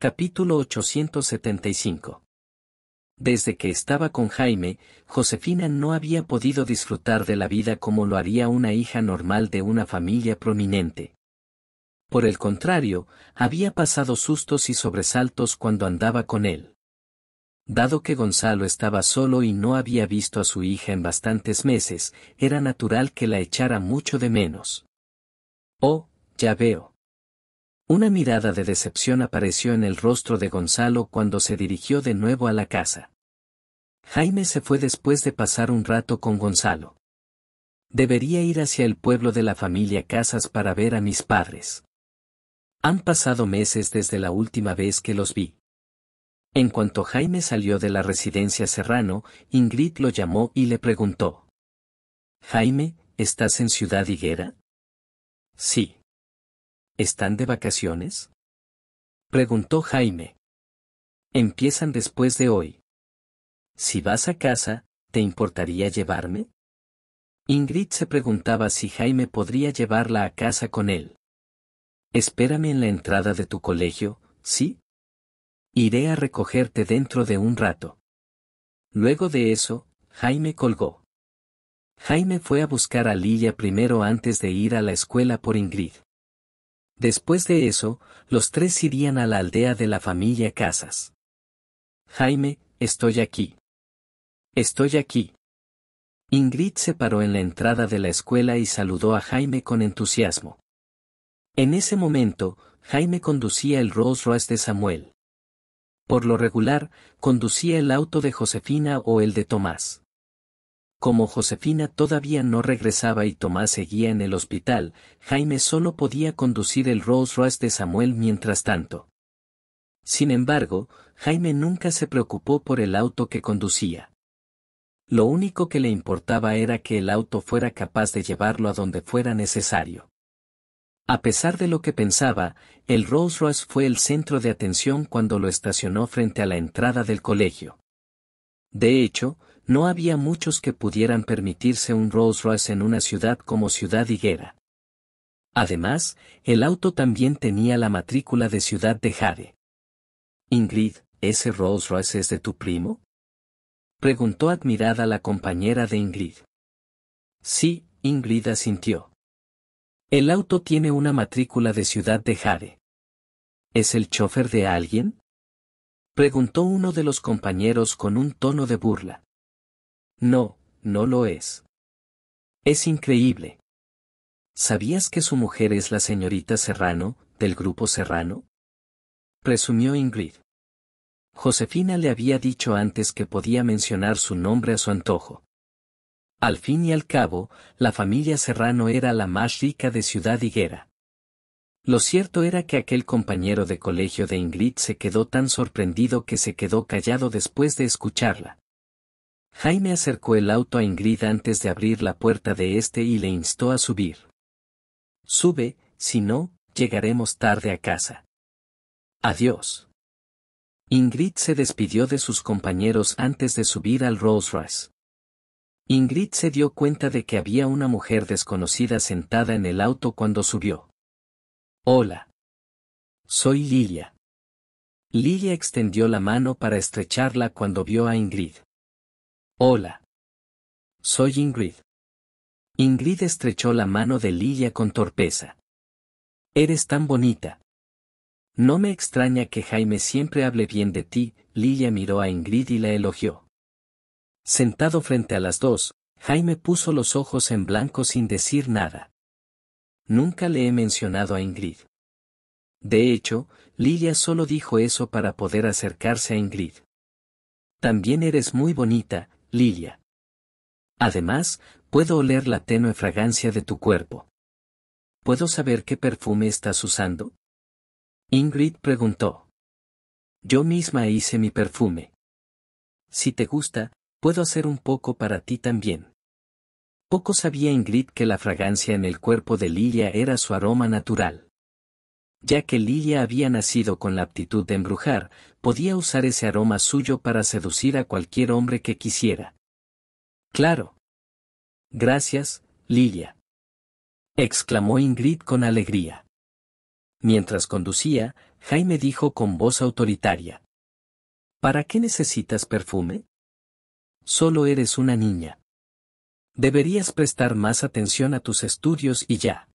Capítulo 875 Desde que estaba con Jaime, Josefina no había podido disfrutar de la vida como lo haría una hija normal de una familia prominente. Por el contrario, había pasado sustos y sobresaltos cuando andaba con él. Dado que Gonzalo estaba solo y no había visto a su hija en bastantes meses, era natural que la echara mucho de menos. Oh, ya veo. Una mirada de decepción apareció en el rostro de Gonzalo cuando se dirigió de nuevo a la casa. Jaime se fue después de pasar un rato con Gonzalo. Debería ir hacia el pueblo de la familia Casas para ver a mis padres. Han pasado meses desde la última vez que los vi. En cuanto Jaime salió de la residencia Serrano, Ingrid lo llamó y le preguntó. Jaime, ¿estás en Ciudad Higuera? Sí. ¿Están de vacaciones? Preguntó Jaime. Empiezan después de hoy. Si vas a casa, ¿te importaría llevarme? Ingrid se preguntaba si Jaime podría llevarla a casa con él. Espérame en la entrada de tu colegio, ¿sí? Iré a recogerte dentro de un rato. Luego de eso, Jaime colgó. Jaime fue a buscar a Lilla primero antes de ir a la escuela por Ingrid. Después de eso, los tres irían a la aldea de la familia Casas. Jaime, estoy aquí. Estoy aquí. Ingrid se paró en la entrada de la escuela y saludó a Jaime con entusiasmo. En ese momento, Jaime conducía el Rolls Royce de Samuel. Por lo regular, conducía el auto de Josefina o el de Tomás. Como Josefina todavía no regresaba y Tomás seguía en el hospital, Jaime solo podía conducir el Rolls Royce de Samuel mientras tanto. Sin embargo, Jaime nunca se preocupó por el auto que conducía. Lo único que le importaba era que el auto fuera capaz de llevarlo a donde fuera necesario. A pesar de lo que pensaba, el Rolls Royce fue el centro de atención cuando lo estacionó frente a la entrada del colegio. De hecho, no había muchos que pudieran permitirse un Rolls-Royce en una ciudad como Ciudad Higuera. Además, el auto también tenía la matrícula de Ciudad de Jare. Ingrid, ¿ese Rolls-Royce es de tu primo? Preguntó admirada la compañera de Ingrid. Sí, Ingrid asintió. El auto tiene una matrícula de Ciudad de Jare. ¿Es el chofer de alguien? Preguntó uno de los compañeros con un tono de burla. No, no lo es. Es increíble. ¿Sabías que su mujer es la señorita Serrano, del grupo Serrano? Presumió Ingrid. Josefina le había dicho antes que podía mencionar su nombre a su antojo. Al fin y al cabo, la familia Serrano era la más rica de Ciudad Higuera. Lo cierto era que aquel compañero de colegio de Ingrid se quedó tan sorprendido que se quedó callado después de escucharla. Jaime acercó el auto a Ingrid antes de abrir la puerta de este y le instó a subir. Sube, si no, llegaremos tarde a casa. Adiós. Ingrid se despidió de sus compañeros antes de subir al Rolls Royce. Ingrid se dio cuenta de que había una mujer desconocida sentada en el auto cuando subió. Hola. Soy Lilia. Lilia extendió la mano para estrecharla cuando vio a Ingrid. Hola. Soy Ingrid. Ingrid estrechó la mano de Lilia con torpeza. Eres tan bonita. No me extraña que Jaime siempre hable bien de ti, Lilia miró a Ingrid y la elogió. Sentado frente a las dos, Jaime puso los ojos en blanco sin decir nada. Nunca le he mencionado a Ingrid. De hecho, Lilia solo dijo eso para poder acercarse a Ingrid. También eres muy bonita, Lilia. Además, puedo oler la tenue fragancia de tu cuerpo. ¿Puedo saber qué perfume estás usando? Ingrid preguntó. Yo misma hice mi perfume. Si te gusta, puedo hacer un poco para ti también. Poco sabía Ingrid que la fragancia en el cuerpo de Lilia era su aroma natural. Ya que Lilia había nacido con la aptitud de embrujar, podía usar ese aroma suyo para seducir a cualquier hombre que quisiera. Claro. Gracias, Lilia. exclamó Ingrid con alegría. Mientras conducía, Jaime dijo con voz autoritaria. ¿Para qué necesitas perfume? Solo eres una niña. Deberías prestar más atención a tus estudios y ya.